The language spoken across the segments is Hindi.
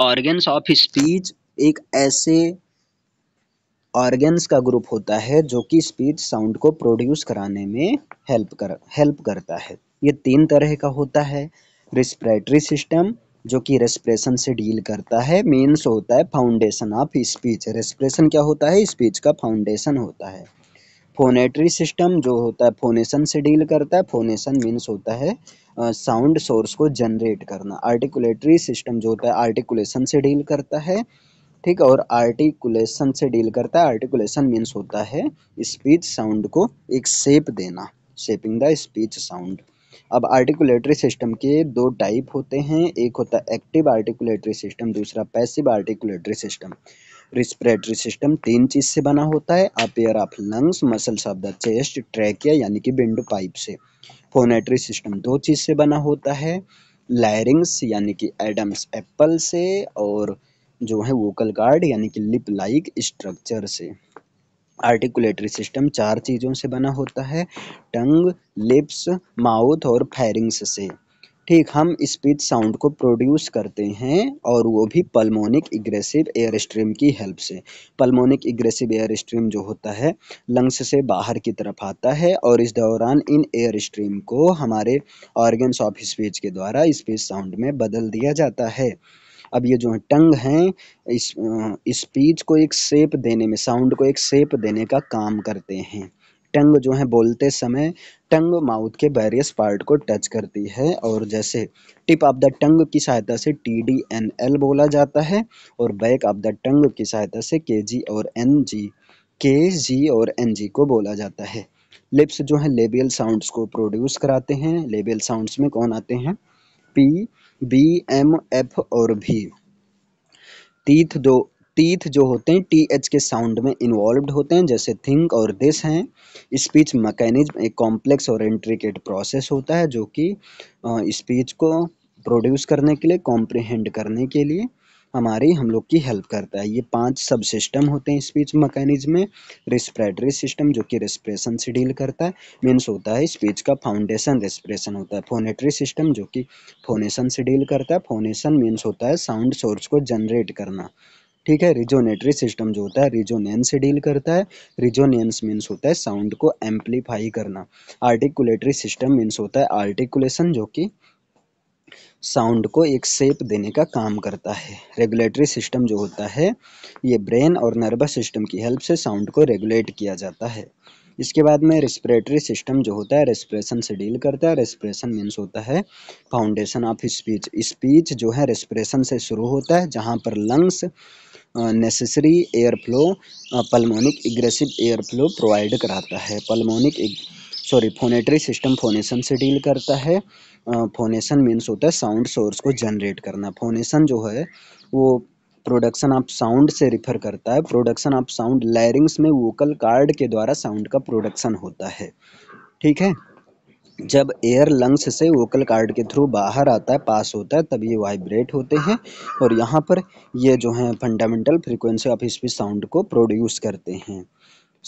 ऑर्गेन्स ऑफ स्पीच एक ऐसे ऑर्गेन्स का ग्रुप होता है जो कि स्पीच साउंड को प्रोड्यूस कराने में हेल्प कर हेल्प करता है ये तीन तरह का होता है रिस्परेटरी सिस्टम जो कि रेस्प्रेशन से डील करता है मेंस होता है फाउंडेशन ऑफ स्पीच रेस्प्रेशन क्या होता है स्पीच का फाउंडेशन होता है फोनेट्री सिस्टम जो होता है फोनेशन से डील करता है फोनेशन मीन्स होता है साउंड सोर्स को जनरेट करना आर्टिकुलेटरी सिस्टम जो होता है आर्टिकुलेशन से डील करता है ठीक और आर्टिकुलेशन से डील करता है आर्टिकुलेशन मीन्स होता है स्पीच साउंड को एक सेप देना शेपिंग द स्पीच साउंड अब आर्टिकुलेटरी सिस्टम के दो टाइप होते हैं एक होता है एक्टिव आर्टिकुलेटरी सिस्टम दूसरा passive articulatory system respiratory system तीन चीज़ से बना होता है a pair of lungs muscles of the chest trachea यानी कि विंडो पाइप से फोनेटरी सिस्टम दो चीज़ से बना होता है लैरिंग्स यानी कि एडम्स एप्पल से और जो है वोकल गार्ड यानी कि लिप लाइक स्ट्रक्चर से आर्टिकुलेटरी सिस्टम चार चीज़ों से बना होता है टंग लिप्स माउथ और फैरिंग्स से ठीक हम स्पीच साउंड को प्रोड्यूस करते हैं और वो भी पल्मोनिक इग्रेसिव एयर स्ट्रीम की हेल्प से पल्मोनिक इग्रेसिव एयर स्ट्रीम जो होता है लंग्स से बाहर की तरफ आता है और इस दौरान इन एयर स्ट्रीम को हमारे ऑर्गन्स ऑफ स्पीच के द्वारा स्पीच साउंड में बदल दिया जाता है अब ये जो है टंग हैं इस स्पीच को एक सेप देने में साउंड को एक सेप देने का काम करते हैं टंग जो है बोलते समय टंग माउथ के वेरियस पार्ट को टच करती है और जैसे टिप ऑफ द टंग की सहायता से टी डी एन एल बोला जाता है और बैक ऑफ द टंग की सहायता से के जी और एन जी के जी और एन जी को बोला जाता है लिप्स जो है लेबियल साउंड्स को प्रोड्यूस कराते हैं लेबियल साउंड्स में कौन आते हैं पी बी एम एफ और भी तीथ दो टीथ जो होते हैं टी एच के साउंड में इन्वॉल्व होते हैं जैसे थिंक और दिस हैं स्पीच मैकेनिज्म एक कॉम्प्लेक्स और इंट्रिकेट प्रोसेस होता है जो कि स्पीच को प्रोड्यूस करने के लिए कॉम्प्रिहेंड करने के लिए हमारी हम लोग की हेल्प करता है ये पांच सब सिस्टम होते हैं स्पीच मैकेनिज्म में रिस्परेटरी सिस्टम जो कि रेस्प्रेशन से डील करता है मीन्स होता है स्पीच का फाउंडेशन रिस्प्रेशन होता है फोनेटरी सिस्टम जो कि फोनेशन से डील करता है फोनेशन मीन्स होता है साउंड सोर्स को जनरेट करना ठीक है रिजोनेटरी सिस्टम जो होता है रिजोनेंस से डील करता है रिजोनेंस मीन्स होता है साउंड को एम्पलीफाई करना आर्टिकुलेटरी सिस्टम मीन्स होता है आर्टिकुलेशन जो कि साउंड को एक सेप देने का काम करता है रेगुलेटरी सिस्टम जो होता है ये ब्रेन और नर्वस सिस्टम की हेल्प से साउंड को रेगुलेट किया जाता है इसके बाद में रेस्पिरेटरी सिस्टम जो होता है रेस्पिरेशन से डील करता है रेस्पिरेशन मीन्स होता है फाउंडेशन ऑफ स्पीच स्पीच जो है रेस्पिरेशन से शुरू होता है जहाँ पर lungs necessary air flow pulmonic egressive air flow provide कराता है pulmonic sorry phonatory system phonation से डील करता है फोनेसन मीन्स होता है साउंड सोर्स को जनरेट करना फोनेसन जो है वो प्रोडक्शन ऑफ साउंड से रिफर करता है प्रोडक्शन ऑफ साउंड लैरिंग्स में वोकल कार्ड के द्वारा साउंड का प्रोडक्शन होता है ठीक है जब एयर लंग्स से वोकल कार्ड के थ्रू बाहर आता है पास होता है तब ये वाइब्रेट होते हैं और यहाँ पर ये जो है fundamental frequency of speech sound को प्रोड्यूस करते हैं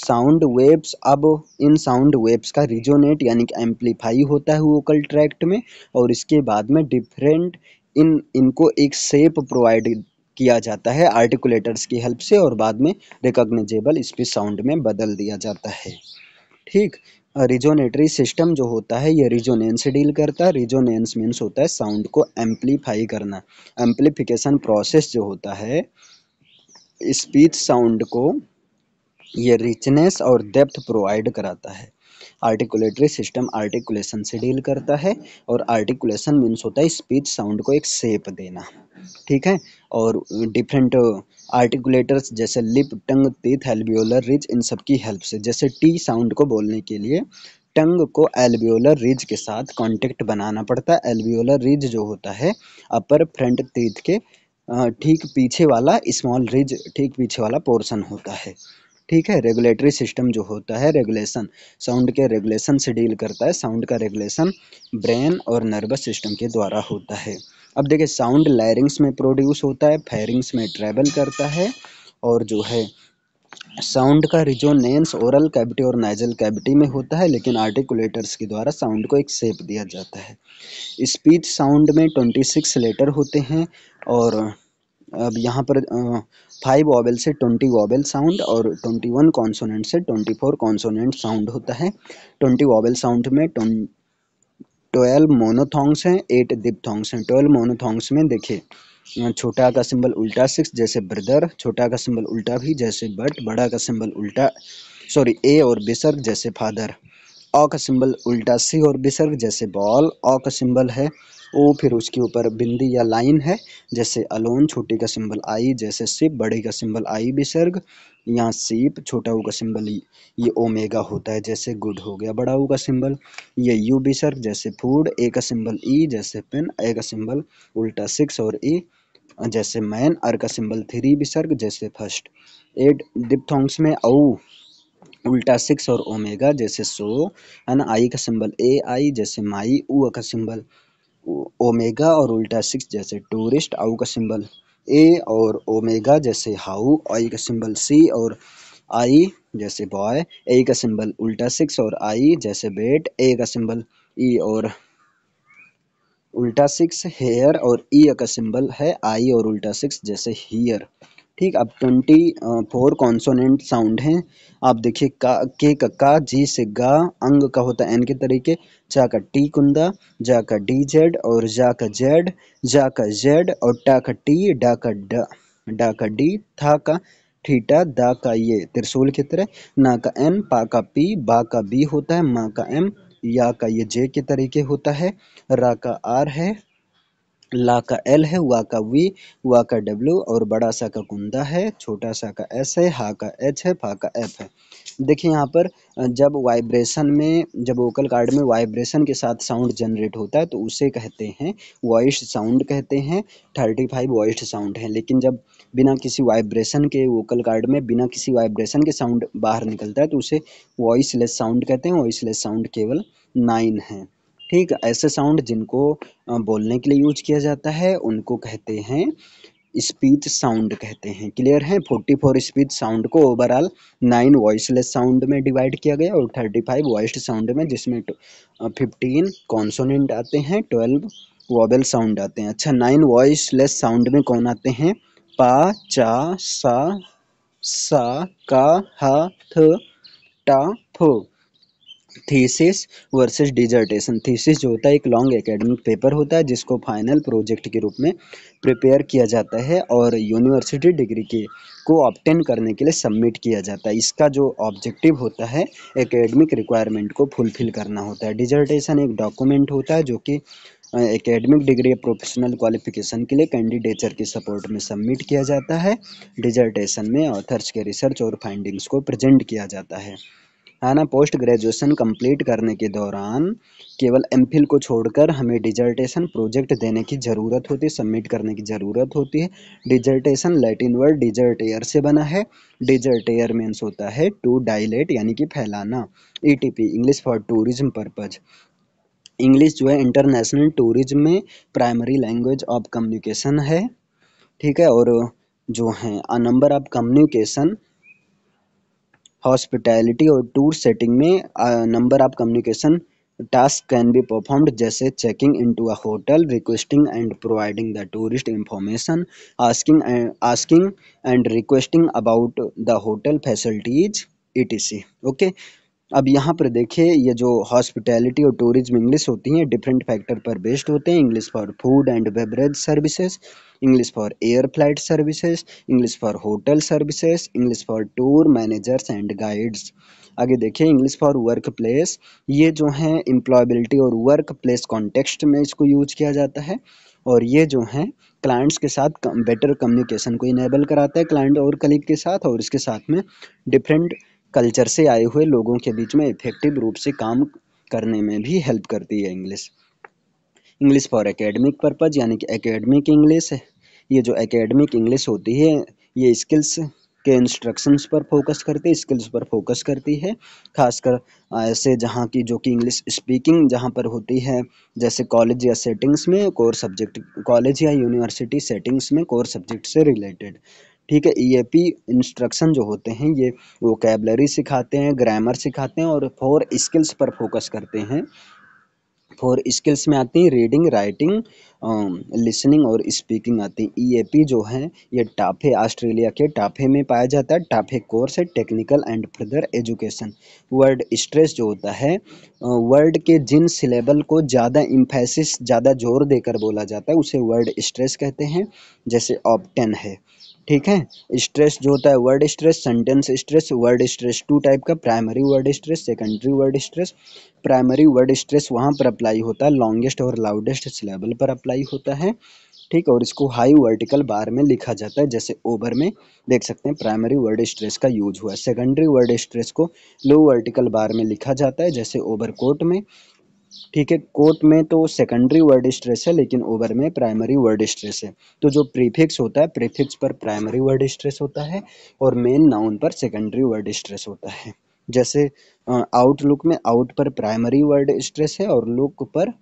साउंड वेव्स अब इन साउंड वेव्स का रिजोनेट यानी कि एम्पलीफाई होता है वोकल ट्रैक्ट में और इसके बाद में डिफरेंट इन इनको एक सेप प्रोवाइड किया जाता है आर्टिकुलेटर्स की हेल्प से और बाद में रिकॉग्निजेबल स्पीच साउंड में बदल दिया जाता है ठीक रिजोनेटरी सिस्टम जो होता है ये रिजोनेंस से डील करता है रिजोनेंस मीन्स होता है साउंड को एम्पलीफाई करना एम्पलीफिकेशन प्रोसेस जो होता है स्पीच साउंड को ये रिचनेस और डेप्थ प्रोवाइड कराता है आर्टिकुलेटरी सिस्टम आर्टिकुलेशन से डील करता है और आर्टिकुलेशन मीन्स होता है स्पीच साउंड को एक सेप देना ठीक है और डिफरेंट आर्टिकुलेटर्स जैसे लिप टंग टीथ एल्बियोलर रिज इन सब की हेल्प से जैसे टी साउंड को बोलने के लिए टंग को एल्बियोलर रिज के साथ कॉन्टेक्ट बनाना पड़ता है एल्बियोलर रिज जो होता है अपर फ्रंट टीथ के ठीक पीछे वाला स्मॉल रिज ठीक पीछे वाला पोर्शन होता है ठीक है रेगुलेटरी सिस्टम जो होता है रेगुलेशन साउंड के रेगुलेशन से डील करता है साउंड का रेगुलेशन ब्रेन और नर्वस सिस्टम के द्वारा होता है अब देखिए साउंड लैरिंग्स में प्रोड्यूस होता है फैरिंग्स में ट्रेवल करता है और जो है साउंड का रिजोनेंस ओरल कैविटी और नाइजल कैविटी में होता है लेकिन आर्टिकुलेटर्स के द्वारा साउंड को एक सेप दिया जाता है स्पीच साउंड में ट्वेंटी सिक्स लेटर होते हैं और अब यहाँ पर फाइव ऑबल से ट्वेंटी ऑबल साउंड और ट्वेंटी वन कॉन्सोनेंट से ट्वेंटी फोर कॉन्सोनेंट साउंड होता है ट्वेंटी ऑबल साउंड में ट्वेल्व मोनोथोंग्स हैं एट डिपथोंग्स हैं ट्वेल्व मोनोथोंग्स में देखिए छोटा का सिंबल उल्टा सिक्स जैसे ब्रदर छोटा का सिंबल उल्टा भी जैसे बट बड़ा का सिंबल उल्टा सॉरी ए और बिसर्ग जैसे फादर अ का सिंबल उल्टा सी और बिसर्ग जैसे बॉल अ का सिंबल है ओ फिर उसके ऊपर बिंदी या लाइन है जैसे अलोन छोटे का सिंबल आई जैसे सिप बड़े का सिंबल आई विसर्ग यहाँ सीप छोटा ऊ का सिंबल ये ओमेगा होता है जैसे गुड हो गया बड़ा ऊ का सिंबल ये यू विसर्ग जैसे फूड ए का सिंबल ई जैसे पेन ए का सिंबल उल्टा सिक्स और ई जैसे मैन अर का सिंबल थ्री विसर्ग जैसे फर्स्ट एट डिपथोंग्स में औ उल्टा सिक्स और ओमेगा जैसे सो है ना आई का सिंबल ए आई जैसे माई ऊ का सिंबल ओमेगा और उल्टा सिक्स जैसे टूरिस्ट आउ का सिंबल ए और ओमेगा जैसे हाउ आई का सिंबल सी और आई जैसे बॉय ए का सिंबल उल्टा सिक्स और आई जैसे बेट ए का सिंबल ई और उल्टा सिक्स हेयर और ई का सिंबल है आई और उल्टा सिक्स जैसे हियर ठीक अब ट्वेंटी फोर कॉन्सोनेंट साउंड हैं आप देखिए का के कक्का जी से गा अंग का होता है एन के तरीके जा का टी कुंदा जा का डी जेड और जा का जेड जा का जेड और टा का टी डा का डा डा का डी था का थीटा दा का ये त्रिशूल की तरह ना का एन पा का पी बा का बी होता है माँ का एम या का ये जे के तरीके होता है रा का आर है ला का एल है वा का वी वा का डब्ल्यू और बड़ा सा का कुंदा है छोटा सा का एस है हा का एच है फा का एफ है देखिए यहाँ पर जब वाइब्रेशन में जब वोकल कार्ड में वाइब्रेशन के साथ साउंड जनरेट होता है तो उसे कहते हैं वॉइस साउंड कहते हैं थर्टी फाइव वॉइस्ड साउंड है लेकिन जब बिना किसी वाइब्रेशन के वोकल कार्ड में बिना किसी वाइब्रेशन के साउंड बाहर निकलता है तो उसे वॉइसलेस साउंड कहते हैं वॉइसलेस साउंड केवल नाइन है ठीक ऐसे साउंड जिनको बोलने के लिए यूज किया जाता है उनको कहते हैं स्पीच साउंड कहते हैं क्लियर है फोर स्पीच साउंड को ओवरऑल नाइन वॉइसलेस साउंड में डिवाइड किया गया और थर्टी फाइव वॉइस्ड साउंड में जिसमें फिफ्टीन कॉन्सोनेंट आते हैं ट्वेल्व वॉबल साउंड आते हैं अच्छा नाइन वॉइसलेस साउंड में कौन आते हैं पा चा सा सा का हा थ टा फो थीसिस वर्सेस डिजर्टेशन थीसिस जो होता है एक लॉन्ग एकेडमिक पेपर होता है जिसको फाइनल प्रोजेक्ट के रूप में प्रिपेयर किया जाता है और यूनिवर्सिटी डिग्री के को ऑप्टेन करने के लिए सबमिट किया जाता है इसका जो ऑब्जेक्टिव होता है एकेडमिक रिक्वायरमेंट को फुलफिल करना होता है डिजर्टेशन एक डॉक्यूमेंट होता है जो कि एकेडमिक डिग्री या प्रोफेशनल क्वालिफिकेशन के लिए कैंडिडेचर के सपोर्ट में सबमिट किया जाता है डिजर्टेशन में ऑथर्स के रिसर्च और फाइंडिंग्स को प्रेजेंट किया जाता है है ना पोस्ट ग्रेजुएशन कंप्लीट करने के दौरान केवल एम को छोड़कर हमें डिजर्टेशन प्रोजेक्ट देने की ज़रूरत होती है सबमिट करने की ज़रूरत होती है डिजर्टेशन लैटिन वर्ड डिजर्टेयर से बना है डिजर्टेयर मीन्स होता है टू डाइलेट यानी कि फैलाना E English for tourism purpose English जो है इंटरनेशनल टूरिज्म में प्राइमरी लैंग्वेज ऑफ कम्युनिकेशन है ठीक है और जो है नंबर ऑफ कम्युनिकेशन हॉस्पिटैलिटी और टूर सेटिंग में number of communication task can be performed जैसे checking into a hotel requesting and providing the tourist information asking asking and requesting about the hotel facilities E T C okay अब यहाँ पर देखिए ये जो हॉस्पिटैलिटी और टूरिज्म इंग्लिश होती हैं डिफरेंट फैक्टर पर बेस्ड होते हैं English for food and beverage services English for air flight services English for hotel services English for tour managers and guides आगे देखिए इंग्लिश फॉर वर्क प्लेस ये जो है इम्प्लॉयबिलिटी और वर्क प्लेस कॉन्टेक्स्ट में इसको यूज किया जाता है और ये जो है क्लाइंट्स के साथ बेटर कम्युनिकेशन को इनेबल कराता है क्लाइंट और कलीग के साथ और इसके साथ में डिफरेंट कल्चर से आए हुए लोगों के बीच में इफेक्टिव रूप से काम करने में भी हेल्प करती है English English for academic purpose यानी कि एकेडमिक इंग्लिश है ये जो एकेडमिक इंग्लिश होती है ये स्किल्स के इंस्ट्रक्शंस पर फोकस करती है स्किल्स पर फोकस करती है खासकर ऐसे जहाँ की जो कि इंग्लिश स्पीकिंग जहाँ पर होती है जैसे कॉलेज या सेटिंग्स में कोर सब्जेक्ट कॉलेज या यूनिवर्सिटी सेटिंग्स में कोर सब्जेक्ट से रिलेटेड ठीक है ई ए पी इंस्ट्रक्शन जो होते हैं ये वो कैबलरी सिखाते हैं ग्रामर सिखाते हैं और फोर स्किल्स पर फोकस करते हैं फोर स्किल्स में आती हैं रीडिंग राइटिंग लिसनिंग और स्पीकिंग आती है पी जो है ये टाफे ऑस्ट्रेलिया के टाफे में पाया जाता है टाफे कोर्स है technical and further education word stress जो होता है वर्ड के जिन सिलेबल को ज़्यादा इम्फेसिस ज़्यादा जोर देकर बोला जाता है उसे वर्ड स्ट्रेस कहते हैं जैसे ऑप्टेन है ठीक है स्ट्रेस जो होता है word stress sentence stress word stress two type का primary word stress secondary word stress primary word stress वहाँ पर अप्लाई होता है लॉन्गेस्ट और लाउडेस्ट सिलेबल पर अप्लाई होता है ठीक और इसको हाई वर्टिकल बार में लिखा जाता है जैसे ओवर में देख सकते हैं प्राइमरी वर्ड स्ट्रेस का यूज हुआ है सेकेंडरी वर्ड स्ट्रेस को लो वर्टिकल बार में लिखा जाता है जैसे ओवर कोट में ठीक है कोट में तो सेकेंडरी वर्ड स्ट्रेस है लेकिन ओवर में प्राइमरी वर्ड स्ट्रेस है तो जो प्रीफिक्स होता है प्रीफिक्स पर प्राइमरी वर्ड स्ट्रेस होता है और मेन नाउन पर सेकेंडरी वर्ड स्ट्रेस होता है जैसे आउटलुक में आउट पर प्राइमरी वर्ड स्ट्रेस है और लुक पर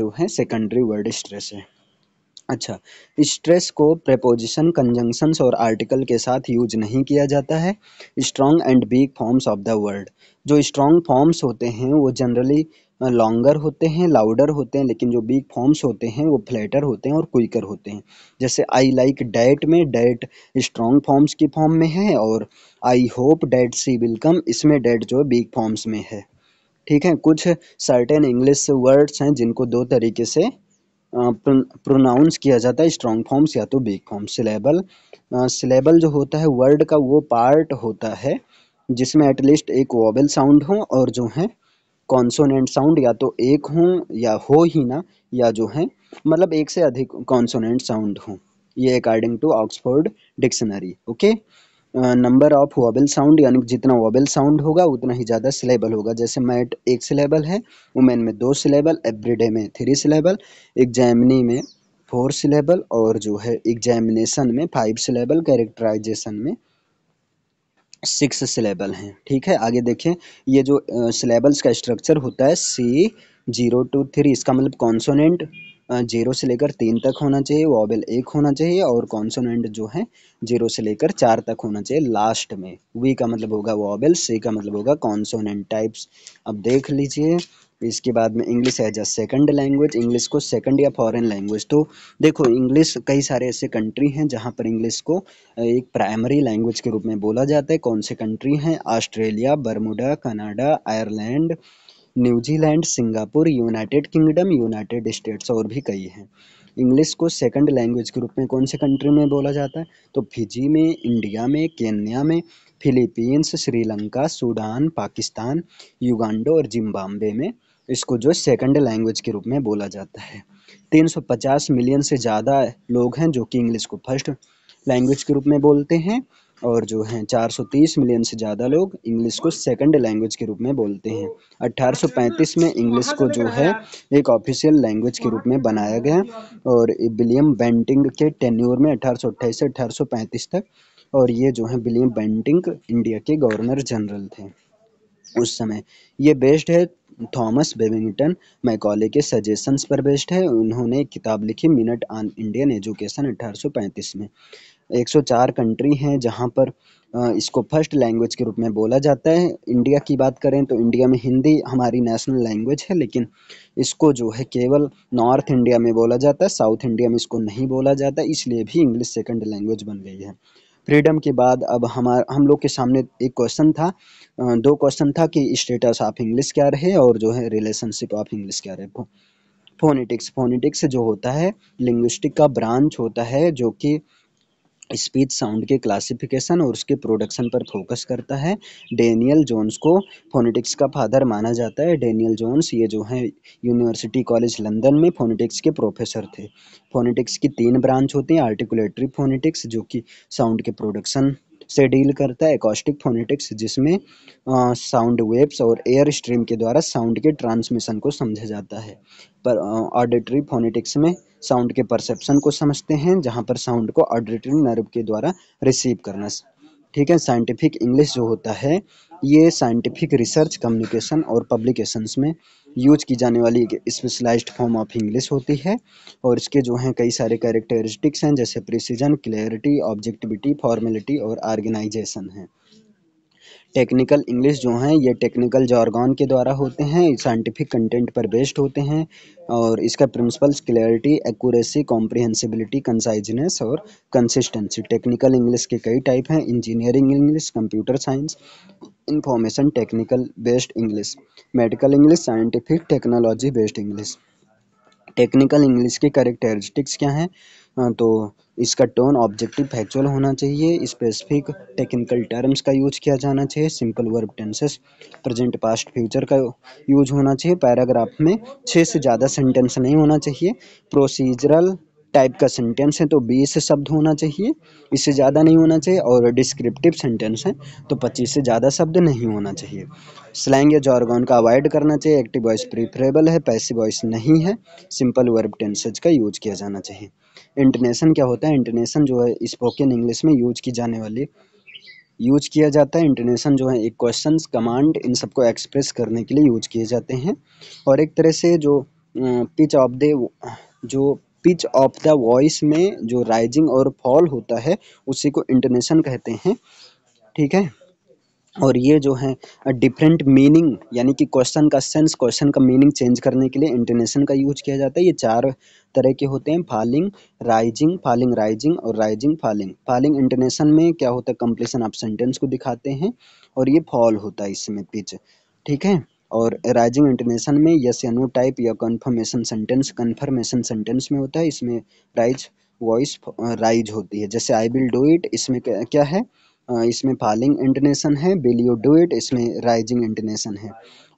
जो है सेकेंडरी वर्ड स्ट्रेस है अच्छा स्ट्रेस को प्रपोजिशन कंजंक्शंस और आर्टिकल के साथ यूज नहीं किया जाता है strong and weak forms of the word जो स्ट्रॉन्ग फॉर्म्स होते हैं वो जनरली लॉन्गर होते हैं लाउडर होते हैं लेकिन जो बिग फॉर्म्स होते हैं वो फ्लैटर होते हैं और क्विकर होते हैं जैसे आई लाइक डैट में डैट स्ट्रॉन्ग फॉर्म्स की फॉर्म में है और I hope that she will come इसमें डैट जो है बिग फॉर्म्स में है ठीक है कुछ सर्टेन इंग्लिश वर्ड्स हैं जिनको दो तरीके से प्रोनाउंस किया जाता है स्ट्रॉन्ग फॉर्म्स या तो बिग फॉर्म सिलेबल सिलेबल जो होता है वर्ड का वो पार्ट होता है जिसमें एटलीस्ट एक वॉबल साउंड हो और जो है कॉन्सोनेंट साउंड या तो एक हों या हो ही ना या जो हैं मतलब एक से अधिक कॉन्सोनेंट साउंड हों ये according to Oxford dictionary okay number of vowel sound यानी जितना वॉबल साउंड होगा उतना ही ज़्यादा सिलेबल होगा जैसे मैट एक सिलेबल है वुमेन में दो सिलेबल एवरीडे में थ्री सिलेबल एग्जामिनी में फोर सिलेबल और जो है एग्जामिनेशन में फाइव सिलेबल कैरेक्टराइजेशन में सिक्स सिलेबल हैं ठीक है आगे देखें ये जो सिलेबल्स का स्ट्रक्चर होता है सी जीरो टू थ्री इसका मतलब कॉन्सोनेंट जीरो से लेकर तीन तक होना चाहिए वॉबल एक होना चाहिए और कॉन्सोनेंट जो है जीरो से लेकर चार तक होना चाहिए लास्ट में वी का मतलब होगा वॉबल सी का मतलब होगा कॉन्सोनेंट टाइप्स अब देख लीजिए इसके बाद में English as a second language English को सेकंड या फॉरेन लैंग्वेज तो देखो इंग्लिश कई सारे ऐसे कंट्री हैं जहां पर इंग्लिश को एक प्राइमरी लैंग्वेज के रूप में बोला जाता है कौन से कंट्री हैं Australia Bermuda Canada Ireland New Zealand Singapore United Kingdom United States और भी कई हैं इंग्लिश को सेकंड लैंग्वेज के रूप में कौन से कंट्री में बोला जाता है तो फिजी में इंडिया में केन्या में Philippines Sri Lanka Sudan Pakistan Uganda और जिम्बाब्वे में इसको जो सेकेंड लैंग्वेज के रूप में बोला जाता है 350 मिलियन से ज़्यादा लोग हैं जो कि इंग्लिश को फर्स्ट लैंग्वेज के रूप में बोलते हैं और जो हैं 430 मिलियन से ज़्यादा लोग इंग्लिश को सेकंड लैंग्वेज के रूप में बोलते हैं 1835 में इंग्लिश को जो है एक ऑफिशियल लैंग्वेज के रूप में बनाया गया और विलियम बेंटिंग के टेन्यूर में अठारह से अठारह तक और ये जो है विलियम बेंटिंग इंडिया के गवर्नर जनरल थे उस समय ये बेस्ड है थॉमस बेबिंगटन मैकॉले के सजेशंस पर बेस्ड है उन्होंने एक किताब लिखी मिनट ऑन इंडियन एजुकेशन 1835 में 104 कंट्री हैं जहां पर इसको फर्स्ट लैंग्वेज के रूप में बोला जाता है इंडिया की बात करें तो इंडिया में हिंदी हमारी नेशनल लैंग्वेज है लेकिन इसको जो है केवल नॉर्थ इंडिया में बोला जाता है साउथ इंडिया में इसको नहीं बोला जाता इसलिए भी इंग्लिश सेकेंड लैंग्वेज बन गई है फ्रीडम के बाद अब हमार हम लोग के सामने एक क्वेश्चन था दो क्वेश्चन था कि स्टेटस ऑफ इंग्लिश क्या रहे और जो है रिलेशनशिप ऑफ इंग्लिश क्या रहे फोनेटिक्स फोनेटिक्स जो होता है लिंग्विस्टिक का ब्रांच होता है जो कि स्पीच साउंड के क्लासिफिकेशन और उसके प्रोडक्शन पर फोकस करता है डेनियल जोन्स को फोनेटिक्स का फादर माना जाता है डेनियल जोन्स ये जो है यूनिवर्सिटी कॉलेज लंदन में फोनेटिक्स के प्रोफेसर थे फोनेटिक्स की तीन ब्रांच होती हैं आर्टिकुलेटरी फोनेटिक्स जो कि साउंड के प्रोडक्शन से डील करता है एकॉस्टिक फोनेटिक्स जिसमें साउंड वेव्स और एयर स्ट्रीम के द्वारा साउंड के ट्रांसमिशन को समझा जाता है पर ऑडिटरी फोनेटिक्स में साउंड के परसेप्शन को समझते हैं जहाँ पर साउंड को ऑडिटरी नर्व के द्वारा रिसीव करना ठीक है साइंटिफिक इंग्लिश जो होता है ये साइंटिफिक रिसर्च कम्युनिकेशन और पब्लिकेशंस में यूज की जाने वाली एक स्पेशलाइज्ड फॉर्म ऑफ इंग्लिश होती है और इसके जो हैं कई सारे कैरेक्टरिस्टिक्स हैं जैसे प्रिसीजन क्लैरिटी ऑब्जेक्टिविटी फॉर्मेलिटी और आर्गेनाइजेशन है टेक्निकल इंग्लिश जो हैं ये टेक्निकल जॉर्गन के द्वारा होते हैं साइंटिफिक कंटेंट पर बेस्ड होते हैं और इसका principles clarity accuracy comprehensibility conciseness और कंसिस्टेंसी टेक्निकल इंग्लिश के कई टाइप हैं engineering English computer science information technical based English medical English scientific technology based English technical English के करेक्टरिस्टिक्स क्या हैं तो इसका टोन ऑब्जेक्टिव फैक्चुअल होना चाहिए स्पेसिफिक टेक्निकल टर्म्स का यूज किया जाना चाहिए simple verb tenses present past future का यूज होना चाहिए पैराग्राफ में छः से ज़्यादा सेंटेंस नहीं होना चाहिए प्रोसीजरल टाइप का सेंटेंस है तो बीस शब्द होना चाहिए इससे ज़्यादा नहीं होना चाहिए और डिस्क्रिप्टिव सेंटेंस है तो पच्चीस से ज़्यादा शब्द नहीं होना चाहिए स्लैंग या जॉर्गॉन का अवॉइड करना चाहिए एक्टिव वॉइस प्रीफरेबल है पैसिव वॉइस नहीं है सिंपल वर्ब टेंसेज का यूज किया जाना चाहिए इंटरनेशन क्या होता है इंटरनेशन जो है स्पोकन इंग्लिश में यूज की जाने वाली यूज किया जाता है इंटरनेशन जो है एक क्वेश्चन कमांड इन सबको एक्सप्रेस करने के लिए यूज किए जाते हैं और एक तरह से जो पिच ऑफ द जो पिच ऑफ द वॉइस में जो राइजिंग और फॉल होता है उसी को इंटोनेशन कहते हैं ठीक है और ये जो है डिफरेंट मीनिंग यानी कि क्वेश्चन का सेंस क्वेश्चन का मीनिंग चेंज करने के लिए इंटरनेशन का यूज किया जाता है ये चार तरह के होते हैं फॉलिंग राइजिंग फॉलिंग राइजिंग और राइजिंग फॉलिंग फॉलिंग इंटरनेशन में क्या होता है कंप्लीसन आप सेंटेंस को दिखाते हैं और ये फॉल होता है इसमें पिच ठीक है और राइजिंग इंटरनेशन में यस या नो टाइप या कन्फर्मेशन सेंटेंस कन्फर्मेशन सेंटेंस में होता है इसमें राइज वॉइस राइज होती है जैसे आई विल डू इट इसमें क्या है इसमें फॉलिंग इंटरनेशन है बिल यू डू इट इसमें राइजिंग इंटनेशन है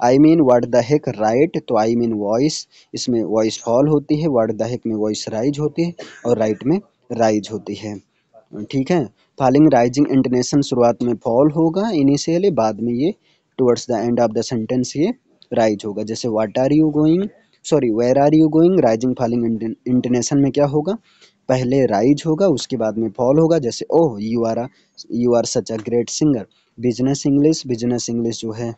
I mean word the heck right तो आई मीन वॉइस इसमें वॉइस फॉल होती है वर्ड द हेक में वॉइस राइज होती है और राइट में राइज होती है ठीक है फॉलिंग राइजिंग इंटनेशन शुरुआत में फॉल होगा इनिशियली बाद में ये towards the end of the sentence ये राइज होगा जैसे what are you going sorry where are you going rising falling intonation में क्या होगा पहले राइज होगा उसके बाद में फॉल होगा जैसे oh you are you are such a great singer business English business English जो है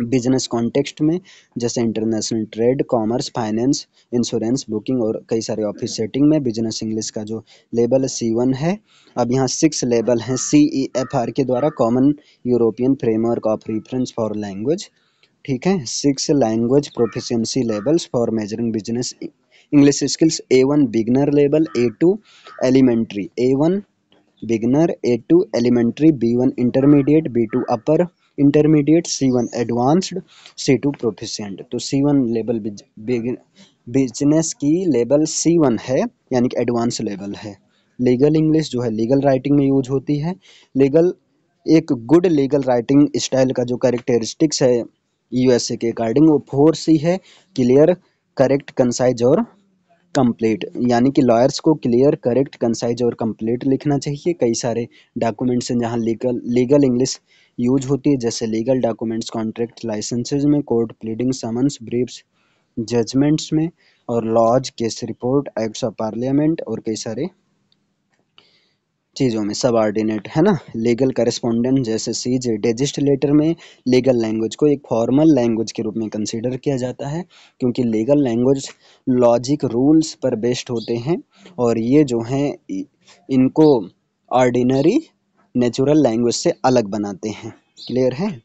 बिजनेस कॉन्टेक्स्ट में जैसे international trade commerce finance insurance booking और कई सारे ऑफिस सेटिंग में बिजनेस इंग्लिश का जो लेवल सी वन है अब यहाँ सिक्स लेवल हैं सी ई एफ आर के द्वारा common European framework of reference for language ठीक है six language proficiency levels for measuring business English skills A one beginner level A two elementary A one beginner A two elementary B one intermediate B two upper intermediate C one advanced C two proficient तो सी वन लेवल बिजनेस की लेवल सी वन है यानी कि एडवांस लेवल है लीगल इंग्लिश जो है लीगल राइटिंग में यूज होती है लीगल एक गुड लीगल राइटिंग स्टाइल का जो कैरेक्टरिस्टिक्स है यूएसए के अकॉर्डिंग वो फोर सी है क्लियर करेक्ट कंसाइज और कंप्लीट यानी कि लॉयर्स को क्लियर करेक्ट कंसाइज और कंप्लीट लिखना चाहिए कई सारे डॉक्यूमेंट्स हैं जहाँ लीगल लीगल इंग्लिश यूज होती है जैसे लीगल डॉक्यूमेंट्स कॉन्ट्रैक्ट लाइसेंसेज में court pleading summons briefs judgments में और laws case report acts of parliament और कई सारे चीज़ों में सब ऑर्डिनेट है ना लीगल करस्पॉन्डेंट जैसे सीज डेजिस्ट लेटर में लीगल लैंग्वेज को एक फॉर्मल लैंग्वेज के रूप में कंसिडर किया जाता है क्योंकि लीगल लैंग्वेज लॉजिक रूल्स पर बेस्ड होते हैं और ये जो हैं इनको ऑर्डिनरी नेचुरल लैंग्वेज से अलग बनाते हैं क्लियर है